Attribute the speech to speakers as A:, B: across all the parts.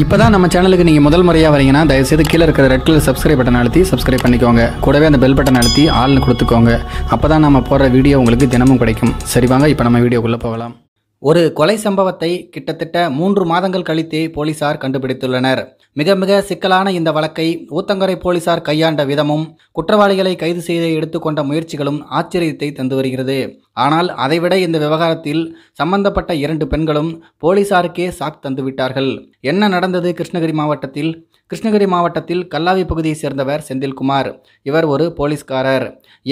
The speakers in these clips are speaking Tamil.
A: இப்போ தான் நம்ம சேனலுக்கு நீங்கள் முதல் முறையாக வரீங்கன்னா தயவுசெய்து கீழே இருக்கிற ரெட் கலர் சப்ஸ்கிரைப் பட்டன் அழுத்தி சப்ஸ்கிரைப் பண்ணிக்கோங்க கூடவே அந்த பெல் பட்டன் அழுத்தி ஆள்னு கொடுத்துக்கோங்க அப்போ தான் நம்ம போடுற வீடியோ உங்களுக்கு தினமும் கிடைக்கும் சரி வாங்க இப்போ நம்ம வீடியோக்குள்ளே போகலாம் ஒரு கொலை சம்பவத்தை கிட்டத்தட்ட மூன்று மாதங்கள் கழித்தே போலீசார் கண்டுபிடித்துள்ளனர் மிக மிக சிக்கலான இந்த வழக்கை ஊத்தங்கரை போலீசார் கையாண்ட விதமும் குற்றவாளிகளை கைது செய்து எடுத்துக்கொண்ட முயற்சிகளும் ஆச்சரியத்தை தந்து வருகிறது ஆனால் அதைவிட இந்த விவகாரத்தில் சம்பந்தப்பட்ட இரண்டு பெண்களும் போலீசாருக்கே சாக் தந்துவிட்டார்கள் என்ன நடந்தது கிருஷ்ணகிரி மாவட்டத்தில் கிருஷ்ணகிரி மாவட்டத்தில் கல்லாவி பகுதியைச் சேர்ந்தவர் செந்தில்குமார் இவர் ஒரு போலீஸ்காரர்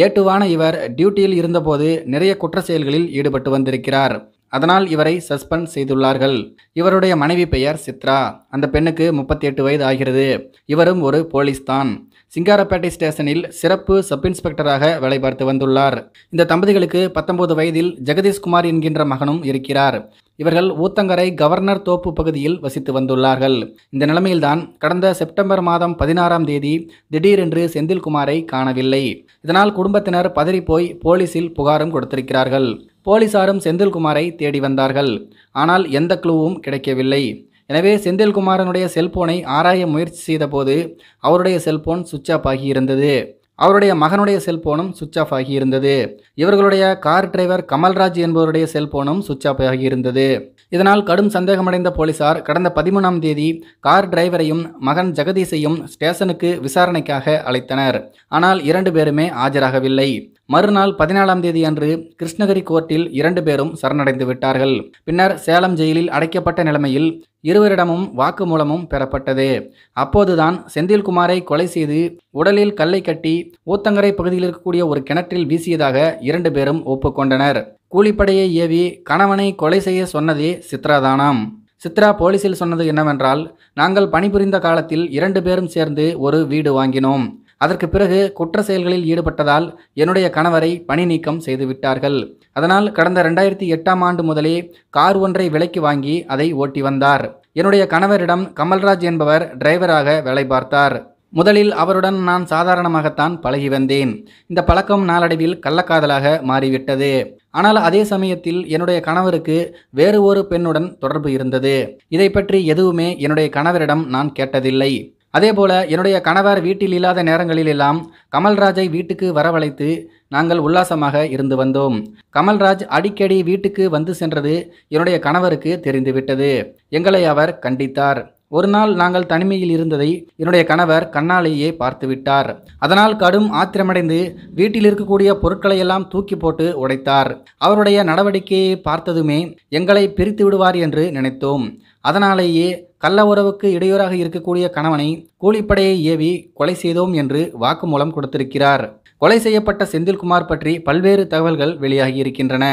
A: ஏட்டுவான இவர் டியூட்டியில் இருந்தபோது நிறைய குற்ற செயல்களில் ஈடுபட்டு வந்திருக்கிறார் அதனால் இவரை சஸ்பெண்ட் செய்துள்ளார்கள் இவருடைய மனைவி பெயர் சித்ரா அந்த பெண்ணுக்கு முப்பத்தி எட்டு வயது ஆகிறது இவரும் ஒரு போலீஸ் தான் சிங்காரப்பேட்டை ஸ்டேஷனில் சிறப்பு சப் இன்ஸ்பெக்டராக வேலை பார்த்து வந்துள்ளார் இந்த தம்பதிகளுக்கு பத்தொன்பது வயதில் ஜெகதீஷ்குமார் என்கின்ற மகனும் இருக்கிறார் இவர்கள் ஊத்தங்கரை கவர்னர் தோப்பு பகுதியில் வசித்து வந்துள்ளார்கள் இந்த நிலைமையில்தான் கடந்த செப்டம்பர் மாதம் பதினாறாம் தேதி திடீரென்று செந்தில்குமாரை காணவில்லை இதனால் குடும்பத்தினர் பதறிப்போய் போலீசில் புகாரும் கொடுத்திருக்கிறார்கள் போலீசாரும் செந்தில்குமாரை தேடி வந்தார்கள் ஆனால் எந்த குழுவும் கிடைக்கவில்லை எனவே செந்தில்குமாரனுடைய செல்போனை ஆராய முயற்சி செய்தபோது அவருடைய செல்போன் சுவிட்ச் ஆஃப் ஆகியிருந்தது அவருடைய மகனுடைய செல்போனும் சுவிச் ஆஃப் ஆகியிருந்தது இவர்களுடைய கார் டிரைவர் கமல்ராஜ் என்பவருடைய செல்போனும் சுவிச் ஆஃப் ஆகியிருந்தது இதனால் கடும் சந்தேகமடைந்த போலீசார் கடந்த பதிமூணாம் தேதி கார் டிரைவரையும் மகன் ஜெகதீஷையும் ஸ்டேஷனுக்கு விசாரணைக்காக அழைத்தனர் ஆனால் இரண்டு பேருமே ஆஜராகவில்லை மறுநாள் பதினாலாம் தேதி அன்று கிருஷ்ணகிரி கோர்ட்டில் இரண்டு பேரும் சரணடைந்து விட்டார்கள் பின்னர் சேலம் ஜெயிலில் அடைக்கப்பட்ட நிலைமையில் இருவரிடமும் வாக்குமூலமும் பெறப்பட்டது அப்போதுதான் செந்தில்குமாரை கொலை செய்து உடலில் கல்லை கட்டி ஊத்தங்கரை பகுதியில் இருக்கக்கூடிய ஒரு கிணற்றில் வீசியதாக இரண்டு பேரும் ஒப்புக்கொண்டனர் கூலிப்படையை ஏவி கணவனை கொலை செய்ய சொன்னதே சித்ராதானாம் சித்ரா போலீசில் சொன்னது என்னவென்றால் நாங்கள் பணிபுரிந்த காலத்தில் இரண்டு பேரும் சேர்ந்து ஒரு வீடு வாங்கினோம் அதற்கு பிறகு குற்ற செயல்களில் ஈடுபட்டதால் என்னுடைய கணவரை பணி நீக்கம் செய்து விட்டார்கள் அதனால் கடந்த ரெண்டாயிரத்தி எட்டாம் ஆண்டு முதலே கார் ஒன்றை விலைக்கு வாங்கி அதை ஓட்டி வந்தார் என்னுடைய கணவரிடம் கமல்ராஜ் என்பவர் டிரைவராக வேலை பார்த்தார் முதலில் அவருடன் நான் சாதாரணமாகத்தான் பழகி வந்தேன் இந்த பழக்கம் நாளடைவில் கள்ளக்காதலாக மாறிவிட்டது ஆனால் அதே சமயத்தில் என்னுடைய கணவருக்கு வேறு ஒரு பெண்ணுடன் தொடர்பு இருந்தது இதை பற்றி எதுவுமே என்னுடைய கணவரிடம் நான் கேட்டதில்லை அதே போல் என்னுடைய கணவர் வீட்டில் இல்லாத நேரங்களிலெல்லாம் கமல்ராஜை வீட்டுக்கு வரவழைத்து நாங்கள் உல்லாசமாக இருந்து வந்தோம் கமல்ராஜ் அடிக்கடி வீட்டுக்கு வந்து சென்றது என்னுடைய கணவருக்கு தெரிந்துவிட்டது எங்களை அவர் கண்டித்தார் ஒரு நாள் நாங்கள் தனிமையில் இருந்ததை என்னுடைய கணவர் கண்ணாலேயே பார்த்துவிட்டார் அதனால் கடும் ஆத்திரமடைந்து வீட்டில் இருக்கக்கூடிய பொருட்களை எல்லாம் தூக்கி போட்டு உடைத்தார் அவருடைய நடவடிக்கையை பார்த்ததுமே எங்களை பிரித்து விடுவார் என்று நினைத்தோம் அதனாலேயே கள்ள உறவுக்கு இடையூறாக இருக்கக்கூடிய கணவனை கூலிப்படையை ஏவி கொலை செய்தோம் என்று வாக்குமூலம் கொடுத்திருக்கிறார் கொலை செய்யப்பட்ட செந்தில்குமார் பற்றி பல்வேறு தகவல்கள் வெளியாகியிருக்கின்றன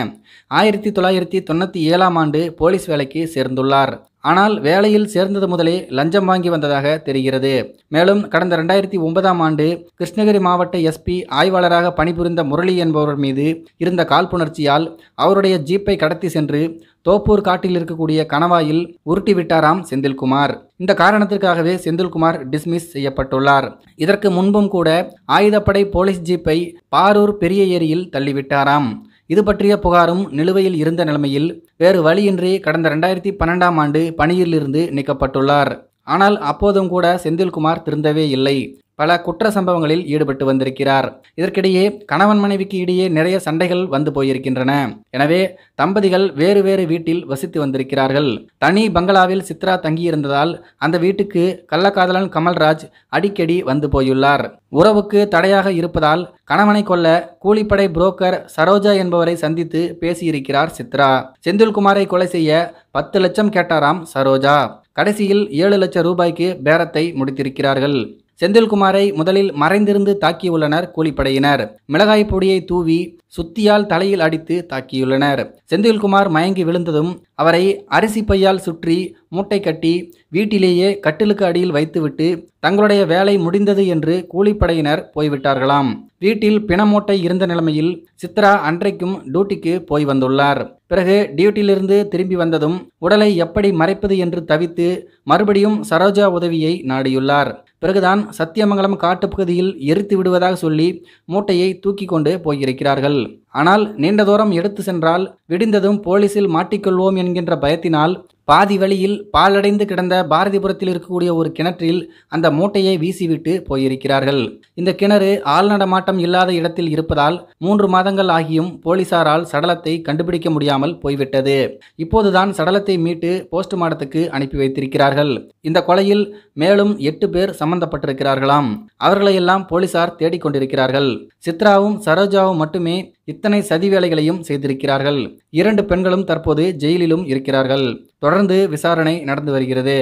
A: ஆயிரத்தி தொள்ளாயிரத்தி தொண்ணூற்றி ஏழாம் ஆண்டு போலீஸ் வேலைக்கு சேர்ந்துள்ளார் ஆனால் வேலையில் சேர்ந்தது முதலே லஞ்சம் வாங்கி வந்ததாக தெரிகிறது மேலும் கடந்த ரெண்டாயிரத்தி ஒன்பதாம் ஆண்டு கிருஷ்ணகிரி மாவட்ட எஸ்பி ஆய்வாளராக பணிபுரிந்த முரளி என்பவர் மீது இருந்த காழ்ப்புணர்ச்சியால் அவருடைய ஜீப்பை கடத்தி சென்று தோப்பூர் காட்டில் இருக்கக்கூடிய கணவாயில் உருட்டி விட்டாராம் செந்தில்குமார் இந்த காரணத்திற்காகவே செந்தில்குமார் டிஸ்மிஸ் செய்யப்பட்டுள்ளார் இதற்கு முன்பும் கூட ஆயுதப்படை போலீஸ் ஜீப்பை பாரூர் பெரிய ஏரியில் தள்ளிவிட்டாராம் இது பற்றிய புகாரும் நிலுவையில் இருந்த நிலைமையில் வேறு வழியின்றி கடந்த ரெண்டாயிரத்தி பன்னெண்டாம் ஆண்டு பணியிலிருந்து நீக்கப்பட்டுள்ளார் ஆனால் அப்போதும் கூட செந்தில்குமார் திருந்தவே இல்லை பல குற்ற சம்பவங்களில் ஈடுபட்டு வந்திருக்கிறார் இதற்கிடையே கணவன் மனைவிக்கு இடையே நிறைய சண்டைகள் வந்து போயிருக்கின்றன எனவே தம்பதிகள் வேறு வேறு வீட்டில் வசித்து வந்திருக்கிறார்கள் தனி பங்களாவில் சித்ரா தங்கியிருந்ததால் அந்த வீட்டுக்கு கள்ளக்காதலன் கமல்ராஜ் அடிக்கடி வந்து போயுள்ளார் உறவுக்கு தடையாக இருப்பதால் கணவனை கொல்ல கூலிப்படை புரோக்கர் சரோஜா என்பவரை சந்தித்து பேசியிருக்கிறார் சித்ரா செந்தில்குமாரை கொலை செய்ய பத்து லட்சம் கேட்டாராம் சரோஜா கடைசியில் ஏழு லட்சம் ரூபாய்க்கு பேரத்தை முடித்திருக்கிறார்கள் செந்தில்குமாரை முதலில் மறைந்திருந்து தாக்கியுள்ளனர் கூலிப்படையினர் மிளகாய் பொடியை தூவி சுத்தியால் தலையில் அடித்து தாக்கியுள்ளனர் செந்தில்குமார் மயங்கி விழுந்ததும் அவரை அரிசி பையால் சுற்றி மூட்டை கட்டி வீட்டிலேயே கட்டிலுக்கு அடியில் வைத்துவிட்டு தங்களுடைய வேலை முடிந்தது என்று கூலிப்படையினர் போய்விட்டார்களாம் வீட்டில் பிணமூட்டை இருந்த நிலைமையில் சித்ரா அன்றைக்கும் டியூட்டிக்கு போய் வந்துள்ளார் பிறகு டியூட்டியிலிருந்து திரும்பி வந்ததும் உடலை எப்படி மறைப்பது என்று தவித்து மறுபடியும் சரோஜா உதவியை நாடியுள்ளார் பிறகுதான் சத்தியமங்கலம் காட்டுப்பகுதியில் எரித்து விடுவதாக சொல்லி மூட்டையை தூக்கி கொண்டு போயிருக்கிறார்கள் ஆனால் நீண்ட தூரம் எடுத்து சென்றால் விடிந்ததும் போலீசில் மாட்டிக்கொள்வோம் என்கின்ற பயத்தினால் பாதி வழியில் பாலடைந்து கிடந்த பாரதிபுரத்தில் இருக்கக்கூடிய ஒரு கிணற்றில் அந்த மூட்டையை வீசிவிட்டு போயிருக்கிறார்கள் இந்த கிணறு ஆள் நடமாட்டம் இல்லாத இடத்தில் இருப்பதால் மூன்று மாதங்கள் ஆகியும் போலீசாரால் சடலத்தை கண்டுபிடிக்க முடியாமல் போய்விட்டது இப்போதுதான் சடலத்தை மீட்டு போஸ்ட்மார்ட்டத்துக்கு அனுப்பி வைத்திருக்கிறார்கள் இந்த கொலையில் மேலும் எட்டு பேர் சம்பந்தப்பட்டிருக்கிறார்களாம் அவர்களையெல்லாம் போலீசார் தேடிக்கொண்டிருக்கிறார்கள் சித்ராவும் சரோஜாவும் மட்டுமே இத்தனை சதி வேலைகளையும் செய்திருக்கிறார்கள் இரண்டு பெண்களும் தற்போது ஜெயிலிலும் இருக்கிறார்கள் தொடர்ந்து விசாரணை நடந்து வருகிறது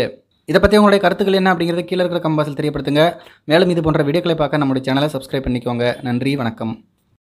A: இதை பற்றி உங்களுடைய கருத்துக்கள் என்ன அப்படிங்கிறது கீழே இருக்கிற கம்பாசில் தெரியப்படுத்துங்க மேலும் இது போன்ற வீடியோக்களை பார்க்க நம்முடைய சேனலை சப்ஸ்கிரைப் பண்ணிக்கோங்க நன்றி வணக்கம்